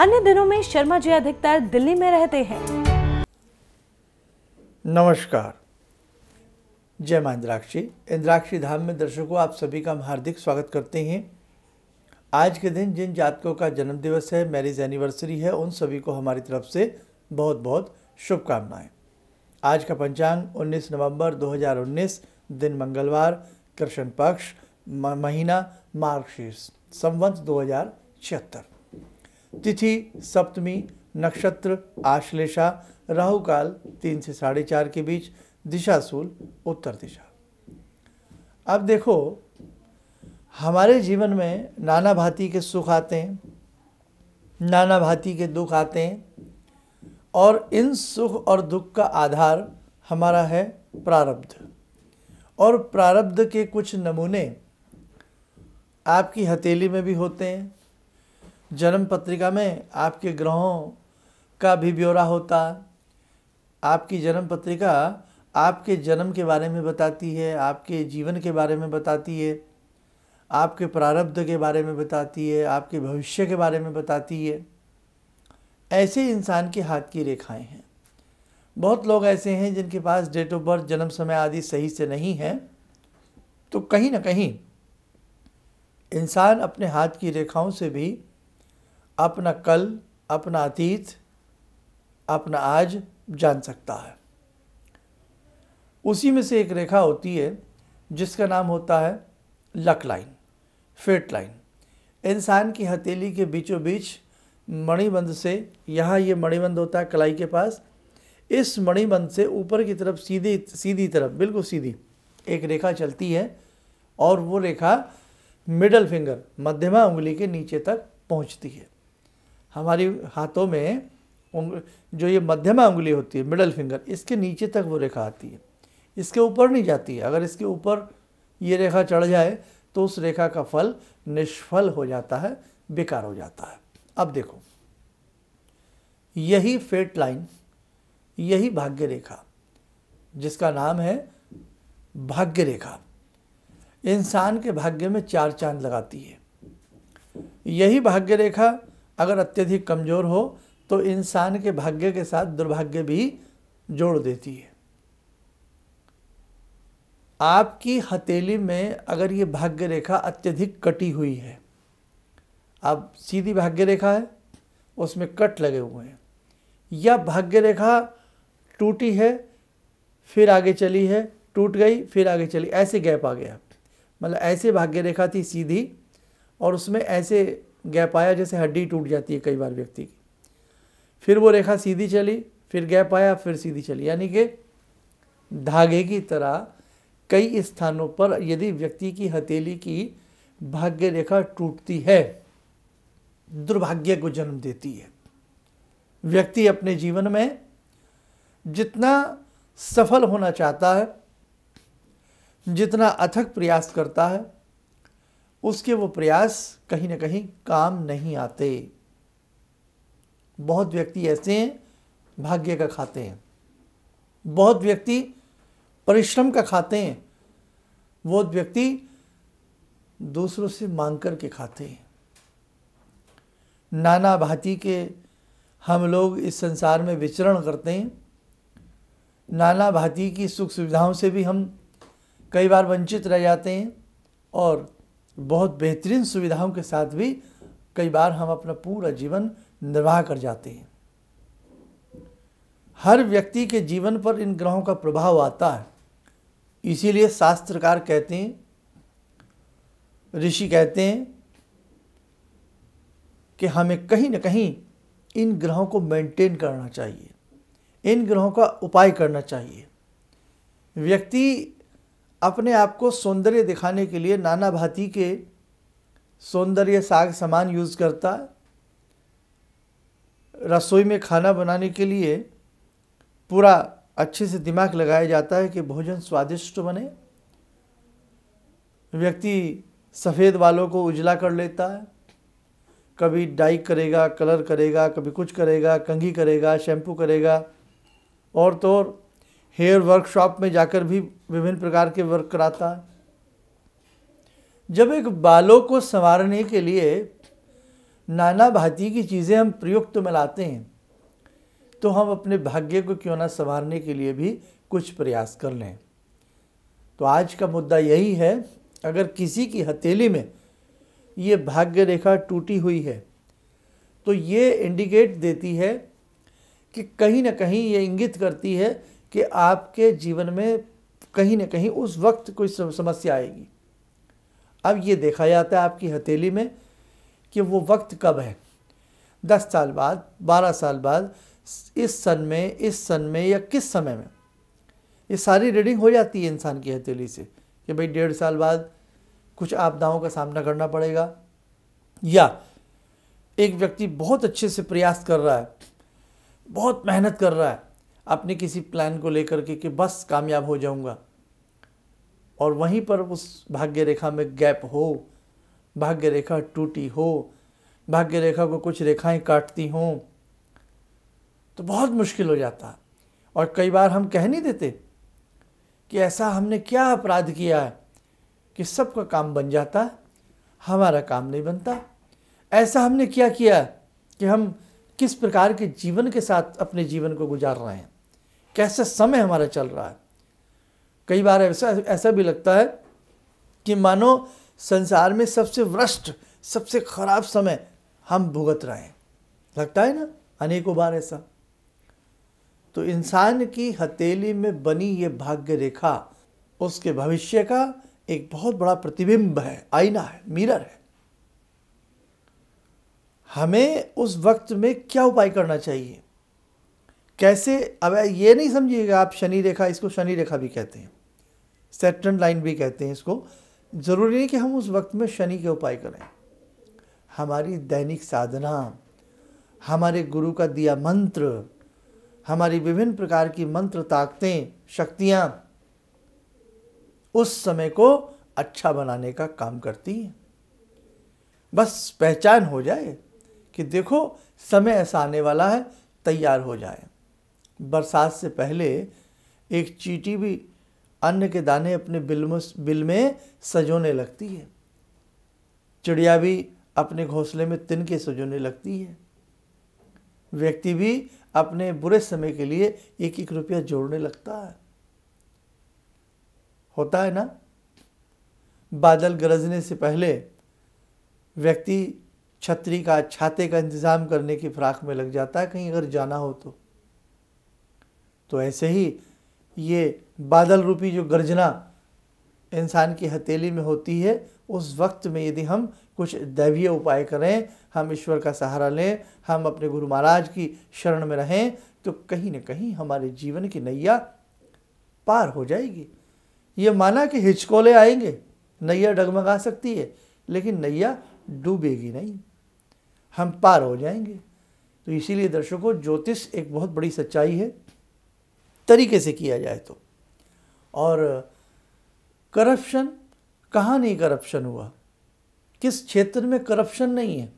अन्य दिनों में शर्मा जी अधिकतर दिल्ली में रहते हैं नमस्कार जय मां इंद्राक्षी इंद्राक्षी धाम में दर्शकों आप सभी का हम हार्दिक स्वागत करते हैं आज के दिन जिन जातकों का जन्मदिवस है मैरिज एनिवर्सरी है उन सभी को हमारी तरफ से बहुत बहुत शुभकामनाएं आज का पंचांग 19 नवंबर 2019 दिन मंगलवार कृष्ण पक्ष महीना मार्गशीर्ष संवंत दो हजार तिथि सप्तमी नक्षत्र आश्लेषा राहु काल तीन से साढ़े चार के बीच दिशा सूल उत्तर दिशा अब देखो हमारे जीवन में नाना भांति के सुख आते हैं नाना भांति के दुख आते हैं और इन सुख और दुख का आधार हमारा है प्रारब्ध और प्रारब्ध के कुछ नमूने आपकी हथेली में भी होते हैं जन्म पत्रिका में आपके ग्रहों का भी ब्यौरा होता आपकी जन्म पत्रिका आपके जन्म के बारे में बताती है आपके जीवन के बारे में बताती है आपके प्रारब्ध के बारे में बताती है आपके भविष्य के बारे में बताती है ऐसे इंसान के हाथ की रेखाएं हैं बहुत लोग ऐसे हैं जिनके पास डेट ऑफ बर्थ जन्म समय आदि सही से नहीं है तो कहीं ना कहीं इंसान अपने हाथ की रेखाओं से भी अपना कल अपना अतीत अपना आज जान सकता है उसी में से एक रेखा होती है जिसका नाम होता है लक लाइन फेट लाइन इंसान की हथेली के बीचों बीच मणिबंध से यहाँ ये मणिबंध होता है कलाई के पास इस मणिबंध से ऊपर की तरफ सीधी सीधी तरफ बिल्कुल सीधी एक रेखा चलती है और वो रेखा मिडल फिंगर मध्यमा उंगली के नीचे तक पहुँचती है हमारी हाथों में जो ये मध्यमा उंगली होती है मिडल फिंगर इसके नीचे तक वो रेखा आती है इसके ऊपर नहीं जाती है अगर इसके ऊपर ये रेखा चढ़ जाए तो उस रेखा का फल निष्फल हो जाता है बेकार हो जाता है अब देखो यही फेट लाइन यही भाग्य रेखा जिसका नाम है भाग्य रेखा इंसान के भाग्य में चार चांद लगाती है यही भाग्य रेखा अगर अत्यधिक कमज़ोर हो तो इंसान के भाग्य के साथ दुर्भाग्य भी जोड़ देती है आपकी हथेली में अगर ये भाग्य रेखा अत्यधिक कटी हुई है आप सीधी भाग्य रेखा है उसमें कट लगे हुए हैं या भाग्य रेखा टूटी है फिर आगे चली है टूट गई फिर आगे चली ऐसे गैप आ गया मतलब ऐसे भाग्य रेखा थी सीधी और उसमें ऐसे गैप आया जैसे हड्डी टूट जाती है कई बार व्यक्ति की फिर वो रेखा सीधी चली फिर गैप आया फिर सीधी चली यानी कि धागे की तरह कई स्थानों पर यदि व्यक्ति की हथेली की भाग्य रेखा टूटती है दुर्भाग्य को जन्म देती है व्यक्ति अपने जीवन में जितना सफल होना चाहता है जितना अथक प्रयास करता है उसके वो प्रयास कहीं ना कहीं काम नहीं आते बहुत व्यक्ति ऐसे हैं भाग्य का खाते हैं बहुत व्यक्ति परिश्रम का खाते हैं बहुत व्यक्ति दूसरों से मांग कर के खाते हैं नाना भांति के हम लोग इस संसार में विचरण करते हैं नाना भांति की सुख सुविधाओं से भी हम कई बार वंचित रह जाते हैं और बहुत बेहतरीन सुविधाओं के साथ भी कई बार हम अपना पूरा जीवन निर्वाह कर जाते हैं हर व्यक्ति के जीवन पर इन ग्रहों का प्रभाव आता है इसीलिए शास्त्रकार कहते हैं ऋषि कहते हैं कि हमें कहीं ना कहीं इन ग्रहों को मेंटेन करना चाहिए इन ग्रहों का उपाय करना चाहिए व्यक्ति अपने आप को सौंदर्य दिखाने के लिए नाना भांति के सौंदर्य साग सामान यूज़ करता है रसोई में खाना बनाने के लिए पूरा अच्छे से दिमाग लगाया जाता है कि भोजन स्वादिष्ट बने व्यक्ति सफ़ेद वालों को उजला कर लेता है कभी डाई करेगा कलर करेगा कभी कुछ करेगा कंघी करेगा शैम्पू करेगा और तो और हेयर वर्कशॉप में जाकर भी विभिन्न प्रकार के वर्क कराता है जब एक बालों को संवारने के लिए नाना भाती की चीज़ें हम प्रयुक्त तो में लाते हैं तो हम अपने भाग्य को क्यों ना संवारने के लिए भी कुछ प्रयास कर लें तो आज का मुद्दा यही है अगर किसी की हथेली में ये भाग्य रेखा टूटी हुई है तो ये इंडिकेट देती है कि कहीं ना कहीं ये इंगित करती है कि आपके जीवन में कहीं ना कहीं उस वक्त कोई समस्या आएगी अब ये देखा जाता है आपकी हथेली में कि वो वक्त कब है दस साल बाद बारह साल बाद इस सन में इस सन में या किस समय में ये सारी रीडिंग हो जाती है इंसान की हथेली से कि भाई डेढ़ साल बाद कुछ आपदाओं का सामना करना पड़ेगा या एक व्यक्ति बहुत अच्छे से प्रयास कर रहा है बहुत मेहनत कर रहा है अपने किसी प्लान को लेकर के कि बस कामयाब हो जाऊंगा और वहीं पर उस भाग्य रेखा में गैप हो भाग्य रेखा टूटी हो भाग्य रेखा को कुछ रेखाएं काटती हों तो बहुत मुश्किल हो जाता और कई बार हम कह नहीं देते कि ऐसा हमने क्या अपराध किया है कि सबका काम बन जाता हमारा काम नहीं बनता ऐसा हमने क्या किया कि हम किस प्रकार के जीवन के साथ अपने जीवन को गुजार रहे हैं कैसे समय हमारा चल रहा है कई बार ऐसा ऐसा भी लगता है कि मानो संसार में सबसे वृष्ट सबसे खराब समय हम भुगत रहे हैं लगता है ना अनेकों बार ऐसा तो इंसान की हथेली में बनी ये भाग्य रेखा उसके भविष्य का एक बहुत बड़ा प्रतिबिंब है आईना है मिरर है हमें उस वक्त में क्या उपाय करना चाहिए कैसे अब ये नहीं समझिएगा आप शनि रेखा इसको शनि रेखा भी कहते हैं सेटन लाइन भी कहते हैं इसको ज़रूरी नहीं कि हम उस वक्त में शनि के उपाय करें हमारी दैनिक साधना हमारे गुरु का दिया मंत्र हमारी विभिन्न प्रकार की मंत्र ताकतें शक्तियाँ उस समय को अच्छा बनाने का काम करती हैं बस पहचान हो जाए कि देखो समय ऐसा आने वाला है तैयार हो जाए बरसात से पहले एक चीटी भी अन्न के दाने अपने बिल में बिल में सजोने लगती है चिड़िया भी अपने घोंसले में तिनके सजोने लगती है व्यक्ति भी अपने बुरे समय के लिए एक एक रुपया जोड़ने लगता है होता है ना बादल गरजने से पहले व्यक्ति छतरी का छाते का इंतज़ाम करने की फिराक में लग जाता है कहीं अगर जाना हो तो तो ऐसे ही ये बादल रूपी जो गर्जना इंसान की हथेली में होती है उस वक्त में यदि हम कुछ दैवीय उपाय करें हम ईश्वर का सहारा लें हम अपने गुरु महाराज की शरण में रहें तो कहीं ना कहीं हमारे जीवन की नैया पार हो जाएगी ये माना कि हिचकोले आएंगे नैया डगमगा सकती है लेकिन नैया डूबेगी नहीं हम पार हो जाएंगे तो इसीलिए दर्शकों ज्योतिष एक बहुत बड़ी सच्चाई है तरीके से किया जाए तो और करप्शन कहाँ नहीं करप्शन हुआ किस क्षेत्र में करप्शन नहीं है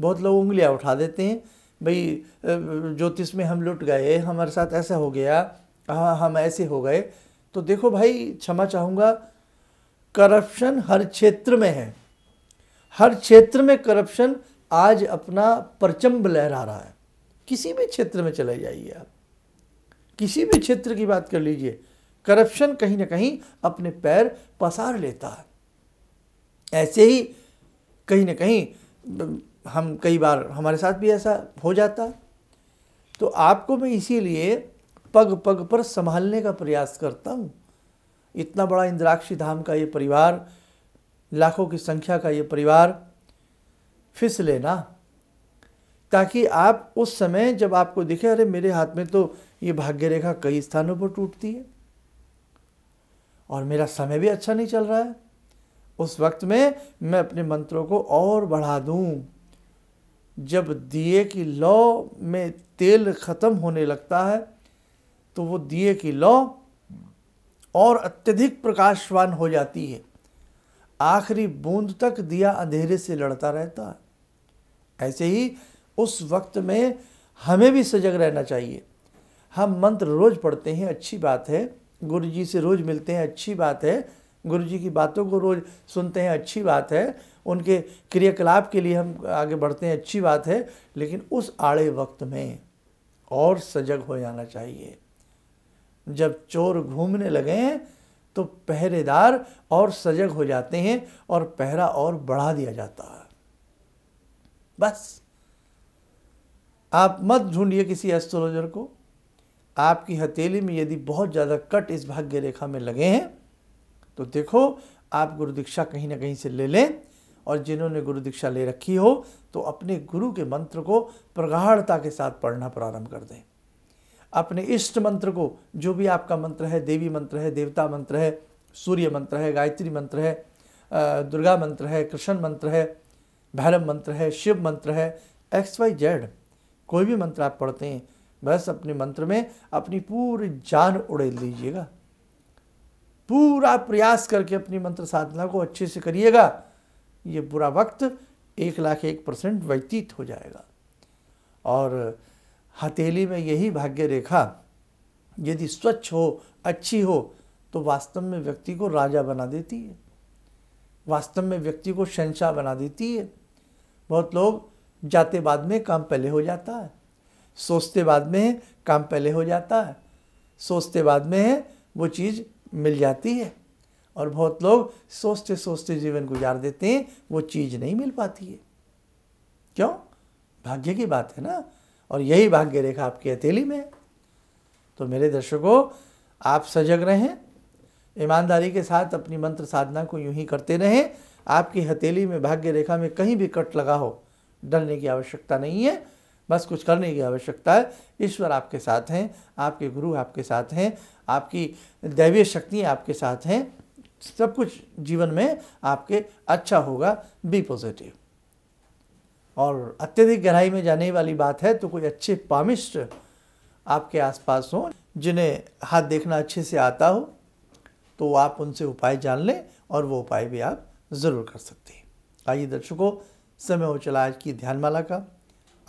बहुत लोग उंगलियाँ उठा देते हैं भाई ज्योतिष में हम लुट गए हमारे साथ ऐसा हो गया हाँ हम ऐसे हो गए तो देखो भाई क्षमा चाहूँगा करप्शन हर क्षेत्र में है हर क्षेत्र में करप्शन आज अपना परचम्ब लहरा रहा है किसी भी क्षेत्र में चले जाइए आप किसी भी क्षेत्र की बात कर लीजिए करप्शन कहीं ना कहीं अपने पैर पसार लेता है ऐसे ही कहीं ना कहीं हम कई बार हमारे साथ भी ऐसा हो जाता है तो आपको मैं इसीलिए पग पग पर संभालने का प्रयास करता हूँ इतना बड़ा इंद्राक्षी धाम का ये परिवार लाखों की संख्या का ये परिवार फिस लेना ताकि आप उस समय जब आपको दिखे अरे मेरे हाथ में तो ये भाग्य रेखा कई स्थानों पर टूटती है और मेरा समय भी अच्छा नहीं चल रहा है उस वक्त में मैं अपने मंत्रों को और बढ़ा दूं जब दिए की लौ में तेल ख़त्म होने लगता है तो वो दिए की लौ और अत्यधिक प्रकाशवान हो जाती है आखिरी बूंद तक दिया अंधेरे से लड़ता रहता है ऐसे ही उस वक्त में हमें भी सजग रहना चाहिए हम मंत्र रोज़ पढ़ते हैं अच्छी बात है गुरु जी से रोज़ मिलते हैं अच्छी बात है गुरु जी की बातों को रोज़ सुनते हैं अच्छी बात है उनके क्रियाकलाप के लिए हम आगे बढ़ते हैं अच्छी बात है लेकिन उस आड़े वक्त में और सजग हो जाना चाहिए जब चोर घूमने लगे तो पहरेदार और सजग हो जाते हैं और पहरा और बढ़ा दिया जाता है बस आप मत ढूंढिए किसी एस्ट्रोलॉजर को आपकी हथेली में यदि बहुत ज़्यादा कट इस भाग्य रेखा में लगे हैं तो देखो आप गुरु दीक्षा कहीं ना कहीं से ले लें और जिन्होंने गुरु दीक्षा ले रखी हो तो अपने गुरु के मंत्र को प्रगाढ़ता के साथ पढ़ना प्रारंभ कर दें अपने इष्ट मंत्र को जो भी आपका मंत्र है देवी मंत्र है देवता मंत्र है सूर्य मंत्र है गायत्री मंत्र है दुर्गा मंत्र है कृष्ण मंत्र है भैरव मंत्र है शिव मंत्र है एक्स वाई जेड कोई भी मंत्र आप पढ़ते हैं बस अपने मंत्र में अपनी पूरी जान उड़ेल लीजिएगा पूरा प्रयास करके अपनी मंत्र साधना को अच्छे से करिएगा ये बुरा वक्त एक लाख एक परसेंट व्यतीत हो जाएगा और हथेली में यही भाग्य रेखा यदि स्वच्छ हो अच्छी हो तो वास्तव में व्यक्ति को राजा बना देती है वास्तव में व्यक्ति को शंशा बना देती है बहुत लोग जाते बाद में काम पहले हो जाता है सोचते बाद में काम पहले हो जाता है सोचते बाद में वो चीज़ मिल जाती है और बहुत लोग सोचते सोचते जीवन गुजार देते हैं वो चीज़ नहीं मिल पाती है क्यों भाग्य की बात है ना और यही भाग्य रेखा आपकी हथेली में है तो मेरे दर्शकों आप सजग रहें ईमानदारी के साथ अपनी मंत्र साधना को यूं ही करते रहें आपकी हथेली में भाग्य रेखा में कहीं भी कट लगा हो डरने की आवश्यकता नहीं है बस कुछ करने की आवश्यकता है ईश्वर आपके साथ हैं आपके गुरु आपके साथ हैं आपकी दैवीय शक्तियाँ आपके साथ हैं सब कुछ जीवन में आपके अच्छा होगा बी पॉजिटिव और अत्यधिक गहराई में जाने वाली बात है तो कोई अच्छे पामिस्ट आपके आसपास हों जिन्हें हाथ देखना अच्छे से आता हो तो आप उनसे उपाय जान लें और वो उपाय भी आप ज़रूर कर सकते हैं आइए दर्शकों समय हो चला आज की ध्यानमाला का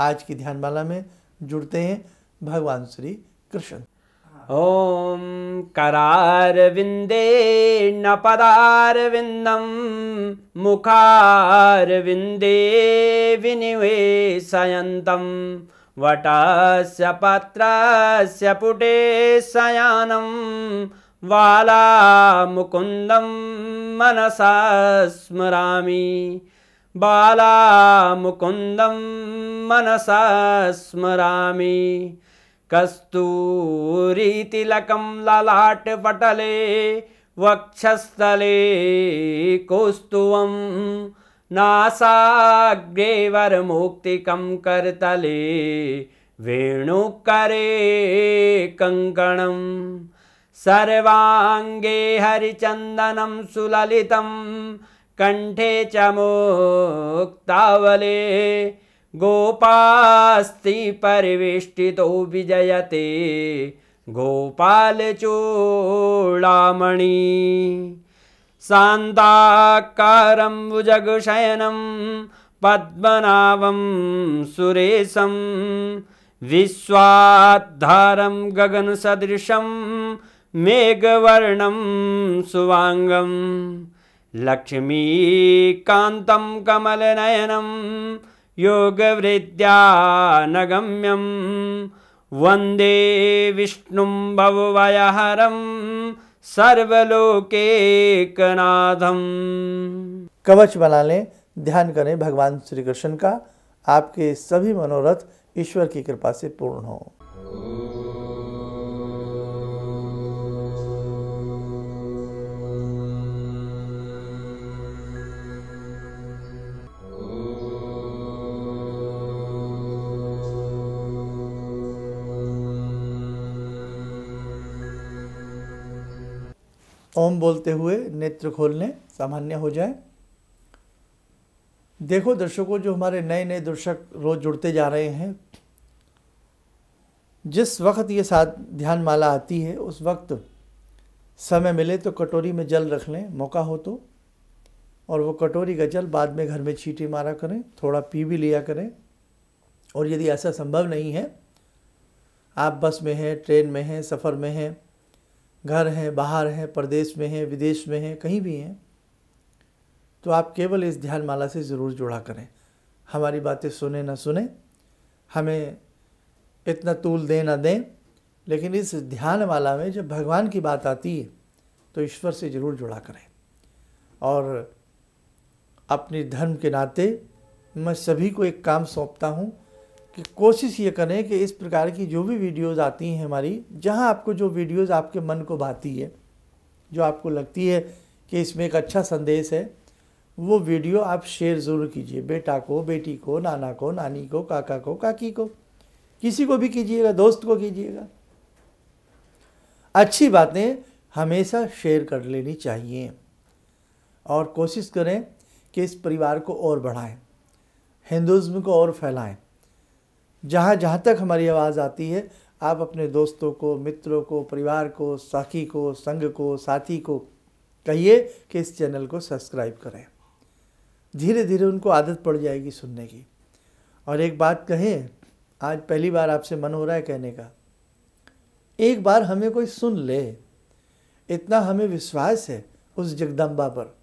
आज की ध्यानमाला में जुड़ते हैं भगवान श्री कृष्ण ओम करार विंदे न विंदे विनिवे सयंतम वटस्य पत्रस्य पुटे वाला मुकुंदम मनसा स्मरामी बाला मुकुन्दं मनसा स्मरामि तिलकं ललाटपटले पटले वक्षस्तले कौस्तुवं नासाग्रेवरमुक्तिकं कर्तले वेणुकरे कङ्कणं सर्वाङ्गे हरिचन्दनं सुललितम् कण्ठे च मोक्तावले गोपास्ति परिवेष्टितौ विजयते गोपालचोळामणि सान्दाकारं भुजगशयनं पद्मनाभं सुरेशं विश्वाद्धारं गगनसदृशं मेघवर्णं सुवाङ्गम् लक्ष्मीकान्तं कमलनयनं योगवृत्या न गम्यं वन्दे विष्णुं भववयहरं सर्वलोकेकनाथम कवच बना लें ध्यान करें भगवान श्री कृष्ण का आपके सभी मनोरथ ईश्वर की कृपा से पूर्ण हों ओम बोलते हुए नेत्र खोलने सामान्य हो जाए देखो दर्शकों जो हमारे नए नए दर्शक रोज़ जुड़ते जा रहे हैं जिस वक्त ये साथ ध्यान माला आती है उस वक्त समय मिले तो कटोरी में जल रख लें मौका हो तो और वो कटोरी का जल बाद में घर में छीटी मारा करें थोड़ा पी भी लिया करें और यदि ऐसा संभव नहीं है आप बस में हैं ट्रेन में हैं सफ़र में हैं घर हैं बाहर हैं प्रदेश में हैं विदेश में हैं कहीं भी हैं तो आप केवल इस ध्यान माला से ज़रूर जुड़ा करें हमारी बातें सुने ना सुने हमें इतना तूल दें ना दें लेकिन इस ध्यान माला में जब भगवान की बात आती है तो ईश्वर से ज़रूर जुड़ा करें और अपने धर्म के नाते मैं सभी को एक काम सौंपता हूँ कि कोशिश ये करें कि इस प्रकार की जो भी वीडियोस आती हैं हमारी जहां आपको जो वीडियोस आपके मन को भाती है जो आपको लगती है कि इसमें एक अच्छा संदेश है वो वीडियो आप शेयर ज़रूर कीजिए बेटा को बेटी को नाना को नानी को काका को काकी को किसी को भी कीजिएगा दोस्त को कीजिएगा अच्छी बातें हमेशा शेयर कर लेनी चाहिए और कोशिश करें कि इस परिवार को और बढ़ाएं हिंदुज़्म को और फैलाएं जहाँ जहाँ तक हमारी आवाज़ आती है आप अपने दोस्तों को मित्रों को परिवार को साखी को संग को साथी को कहिए कि इस चैनल को सब्सक्राइब करें धीरे धीरे उनको आदत पड़ जाएगी सुनने की और एक बात कहें आज पहली बार आपसे मन हो रहा है कहने का एक बार हमें कोई सुन ले इतना हमें विश्वास है उस जगदम्बा पर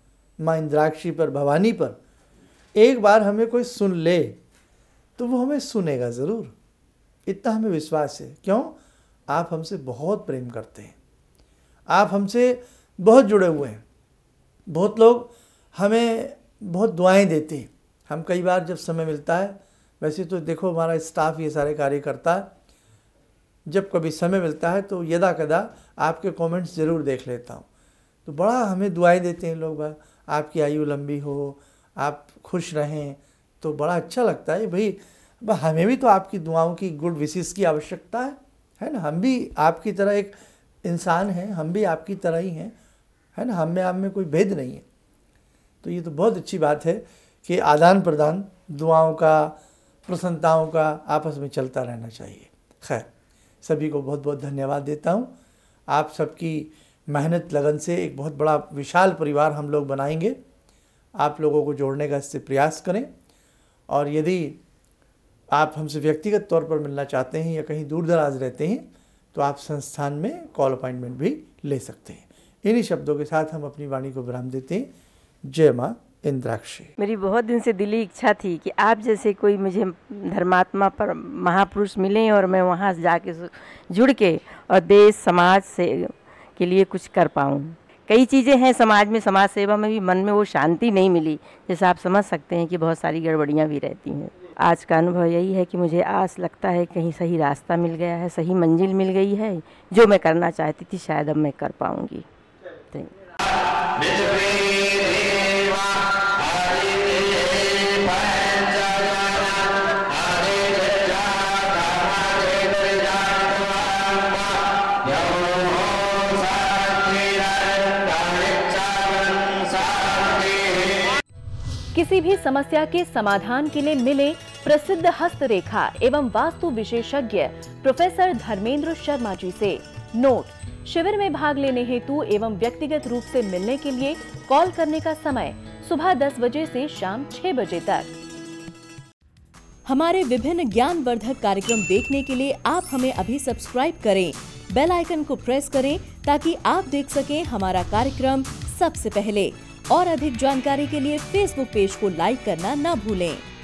माँ इंद्राक्षी पर भवानी पर एक बार हमें कोई सुन ले तो वो हमें सुनेगा ज़रूर इतना हमें विश्वास है क्यों आप हमसे बहुत प्रेम करते हैं आप हमसे बहुत जुड़े हुए हैं बहुत लोग हमें बहुत दुआएं देते हैं हम कई बार जब समय मिलता है वैसे तो देखो हमारा स्टाफ ये सारे कार्य करता है जब कभी समय मिलता है तो यदा कदा आपके कमेंट्स ज़रूर देख लेता हूँ तो बड़ा हमें दुआएं देते हैं लोग आपकी आयु लंबी हो आप खुश रहें तो बड़ा अच्छा लगता है भाई हमें भी तो आपकी दुआओं की गुड विशेष की आवश्यकता है है ना हम भी आपकी तरह एक इंसान हैं हम भी आपकी तरह ही हैं है ना हम में आप में कोई भेद नहीं है तो ये तो बहुत अच्छी बात है कि आदान प्रदान दुआओं का प्रसन्नताओं का आपस में चलता रहना चाहिए खैर सभी को बहुत बहुत धन्यवाद देता हूँ आप सबकी मेहनत लगन से एक बहुत बड़ा विशाल परिवार हम लोग बनाएंगे आप लोगों को जोड़ने का इससे प्रयास करें और यदि आप हमसे व्यक्तिगत तौर पर मिलना चाहते हैं या कहीं दूर दराज रहते हैं तो आप संस्थान में कॉल अपॉइंटमेंट भी ले सकते हैं इन्हीं शब्दों के साथ हम अपनी वाणी को विराम देते हैं जय माँ इंद्राक्षी मेरी बहुत दिन से दिली इच्छा थी कि आप जैसे कोई मुझे धर्मात्मा पर महापुरुष मिले और मैं वहाँ जाके जुड़ के और देश समाज से के लिए कुछ कर पाऊँ कई चीज़ें हैं समाज में समाज सेवा में भी मन में वो शांति नहीं मिली जैसे आप समझ सकते हैं कि बहुत सारी गड़बड़ियाँ भी रहती हैं आज का अनुभव यही है कि मुझे आस लगता है कहीं सही रास्ता मिल गया है सही मंजिल मिल गई है जो मैं करना चाहती थी शायद अब मैं कर पाऊंगी किसी भी समस्या के समाधान के लिए मिले प्रसिद्ध हस्तरेखा एवं वास्तु विशेषज्ञ प्रोफेसर धर्मेंद्र शर्मा जी से नोट शिविर में भाग लेने हेतु एवं व्यक्तिगत रूप से मिलने के लिए कॉल करने का समय सुबह 10 बजे से शाम 6 बजे तक हमारे विभिन्न ज्ञान वर्धक कार्यक्रम देखने के लिए आप हमें अभी सब्सक्राइब करें बेल आइकन को प्रेस करें ताकि आप देख सकें हमारा कार्यक्रम सबसे पहले और अधिक जानकारी के लिए फेसबुक पेज को लाइक करना न भूलें